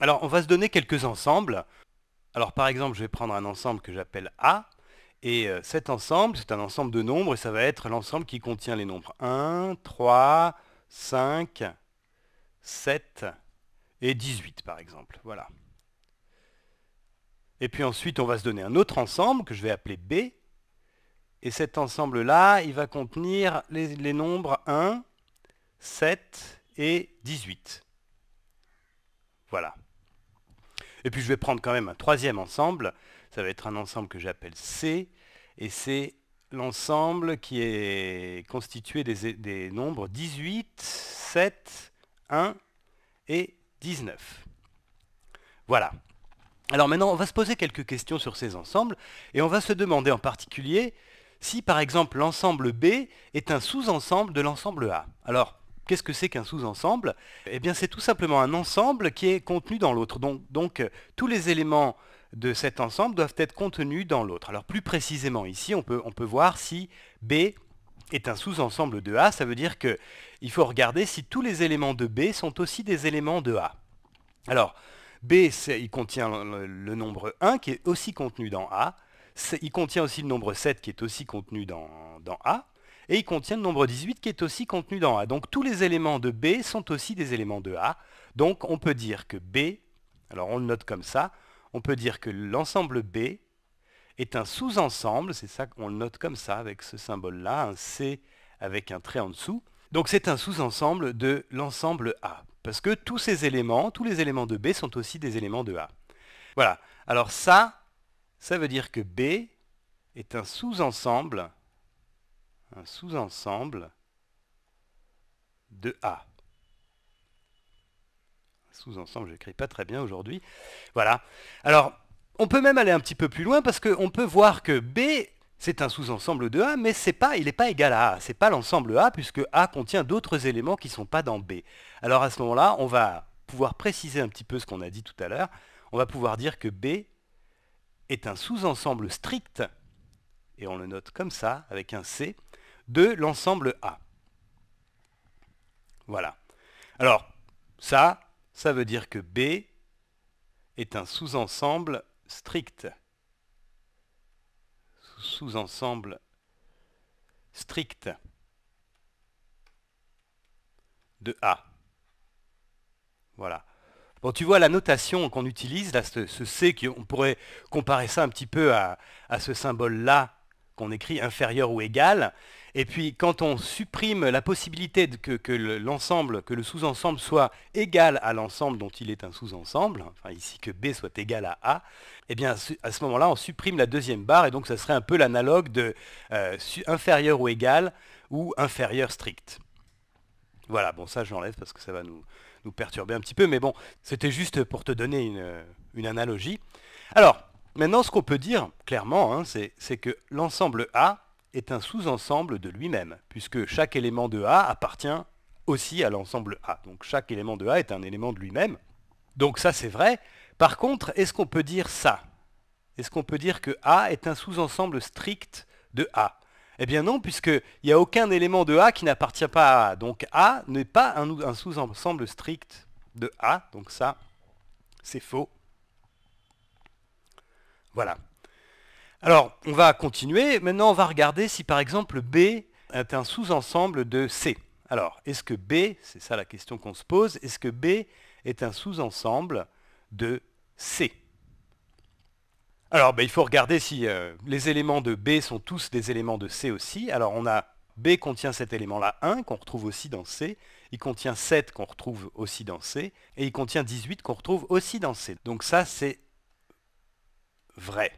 Alors, on va se donner quelques ensembles. Alors, par exemple, je vais prendre un ensemble que j'appelle A. Et euh, cet ensemble, c'est un ensemble de nombres et ça va être l'ensemble qui contient les nombres 1, 3, 5, 7 et 18 par exemple. Voilà. Et puis ensuite, on va se donner un autre ensemble que je vais appeler B. Et cet ensemble-là, il va contenir les, nombres 1, 7 et 18. Voilà. Et puis je vais prendre quand même un troisième ensemble. Ça va être un ensemble que j'appelle C. Et c'est l'ensemble qui est constitué des, nombres 18, 7, 1 et 19. Voilà. Alors maintenant, on va se poser quelques questions sur ces ensembles et on va se demander en particulier si par exemple l'ensemble B est un sous-ensemble de l'ensemble A. Alors, Qu'est-ce que c'est qu'un sous-ensemble Eh bien, c'est tout simplement un ensemble qui est contenu dans l'autre. Donc, euh, tous les éléments de cet ensemble doivent être contenus dans l'autre. Alors, plus précisément ici, on peut, on peut voir si B est un sous-ensemble de A. Ça veut dire qu'il faut regarder si tous les éléments de B sont aussi des éléments de A. Alors, B, il contient le, nombre 1 qui est aussi contenu dans A. Il contient aussi le nombre 7 qui est aussi contenu dans A et il contient le nombre 18 qui est aussi contenu dans A. Donc tous les éléments de B sont aussi des éléments de A. Donc on peut dire que B, alors on le note comme ça, on peut dire que l'ensemble B est un sous-ensemble, c'est ça qu'on le note comme ça avec ce symbole-là, un C avec un trait en dessous. Donc c'est un sous-ensemble de l'ensemble A, parce que tous ces éléments, tous les éléments de B sont aussi des éléments de A. Voilà, alors ça, ça veut dire que B est un sous-ensemble un sous-ensemble de A. Sous-ensemble, je n'écris pas très bien aujourd'hui. Voilà. Alors, on peut même aller un petit peu plus loin parce qu'on peut voir que B, c'est un sous-ensemble de A, mais c'est pas, il n'est pas égal à A. Ce n'est pas l'ensemble A puisque A contient d'autres éléments qui ne sont pas dans B. Alors à ce moment-là, on va pouvoir préciser un petit peu ce qu'on a dit tout à l'heure. On va pouvoir dire que B est un sous-ensemble strict, et on le note comme ça, avec un C, de l'ensemble A. Voilà. Alors, ça, ça veut dire que B est un sous-ensemble strict. Sous-ensemble strict de A. Voilà. Bon, tu vois la notation qu'on utilise, là, ce, C, on pourrait comparer ça un petit peu à, à ce symbole-là qu'on écrit inférieur ou égal. Et puis quand on supprime la possibilité de que, l'ensemble, que le sous-ensemble soit égal à l'ensemble dont il est un sous-ensemble, enfin ici que B soit égal à A, eh bien à ce moment-là on supprime la deuxième barre et donc ça serait un peu l'analogue de euh, inférieur ou égal ou inférieur strict. Voilà, bon ça j'enlève parce que ça va nous, perturber un petit peu, mais bon, c'était juste pour te donner une, une analogie. Alors, Maintenant, ce qu'on peut dire clairement, hein, c'est que l'ensemble A est un sous-ensemble de lui-même, puisque chaque élément de A appartient aussi à l'ensemble A. Donc chaque élément de A est un élément de lui-même. Donc ça, c'est vrai. Par contre, est-ce qu'on peut dire ça Est-ce qu'on peut dire que A est un sous-ensemble strict de A Eh bien non, puisqu'il n'y a aucun élément de A qui n'appartient pas à A. Donc A n'est pas un sous-ensemble strict de A. Donc ça, c'est faux. Voilà. Alors, on va continuer. Maintenant, on va regarder si par exemple B est un sous-ensemble de C. Alors, est-ce que B, c'est ça la question qu'on se pose, est-ce que B est un sous-ensemble de C Alors, ben, il faut regarder si euh, les éléments de B sont tous des éléments de C aussi. Alors, on a B contient cet élément-là 1, qu'on retrouve aussi dans C. Il contient 7, qu'on retrouve aussi dans C. Et il contient 18, qu'on retrouve aussi dans C. Donc ça, c'est vrai.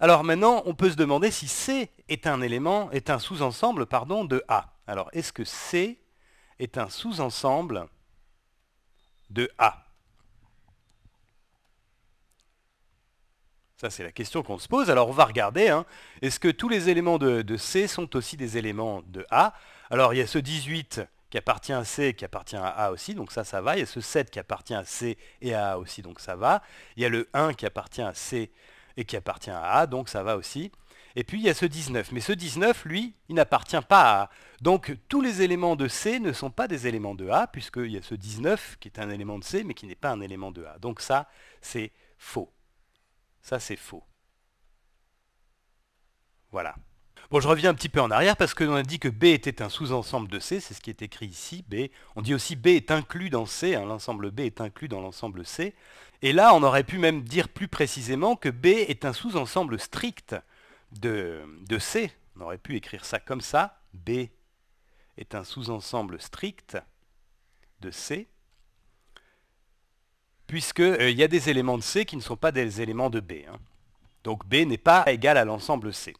Alors maintenant, on peut se demander si C est un élément, est un sous-ensemble, pardon, de A. Alors, est-ce que C est un sous-ensemble de A Ça, c'est la question qu'on se pose. Alors, on va regarder. Hein. Est-ce que tous les éléments de, de, C sont aussi des éléments de A Alors, il y a ce 18 qui appartient à C et qui appartient à A aussi, donc ça, ça va. Il y a ce 7 qui appartient à C et à A aussi, donc ça va. Il y a le 1 qui appartient à C et qui appartient à A, donc ça va aussi. Et puis il y a ce 19. Mais ce 19, lui, il n'appartient pas à A. Donc tous les éléments de C ne sont pas des éléments de A, puisqu'il y a ce 19 qui est un élément de C, mais qui n'est pas un élément de A. Donc ça, c'est faux. Ça, c'est faux. Voilà. Bon, je reviens un petit peu en arrière parce que a dit que B était un sous-ensemble de C, c'est ce qui est écrit ici, B. On dit aussi B est inclus dans C, hein, l'ensemble B est inclus dans l'ensemble C. Et là, on aurait pu même dire plus précisément que B est un sous-ensemble strict de, C. On aurait pu écrire ça comme ça, B est un sous-ensemble strict de C, puisqu'il euh, y a des éléments de C qui ne sont pas des éléments de B. Hein. Donc B n'est pas égal à l'ensemble C.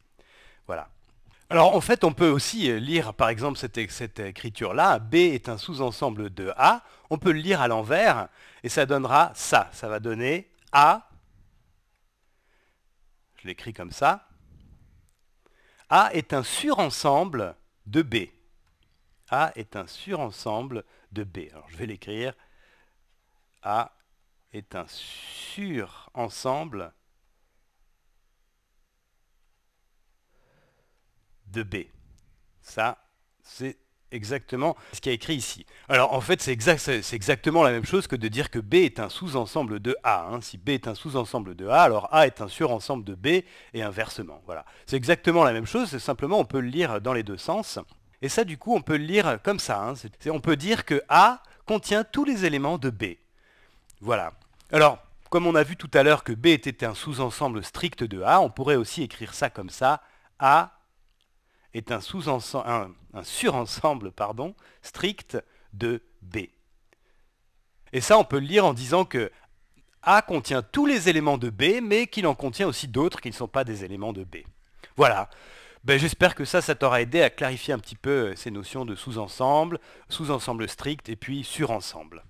Voilà. Alors en fait, on peut aussi lire par exemple cette, écriture-là, B est un sous-ensemble de A, on peut le lire à l'envers, et ça donnera ça, ça va donner A, je l'écris comme ça, A est un surensemble de B. A est un surensemble de B. Alors je vais l'écrire, A est un surensemble de B. Ça, c'est exactement ce qui est écrit ici. Alors en fait, c'est exactement la même chose que de dire que B est un sous-ensemble de A. Hein. Si B est un sous-ensemble de A, alors A est un surensemble de B et inversement. Voilà. C'est exactement la même chose, c'est simplement on peut le lire dans les deux sens. Et ça, du coup, on peut le lire comme ça. Hein. on peut dire que A contient tous les éléments de B. Voilà. Alors, comme on a vu tout à l'heure que B était un sous-ensemble strict de A, on pourrait aussi écrire ça comme ça. A est un, un, un surensemble pardon, strict de B. Et ça, on peut le lire en disant que A contient tous les éléments de B, mais qu'il en contient aussi d'autres qui ne sont pas des éléments de B. Voilà. Ben, j'espère que ça, ça t'aura aidé à clarifier un petit peu euh, ces notions de sous-ensemble, sous-ensemble strict et puis surensemble.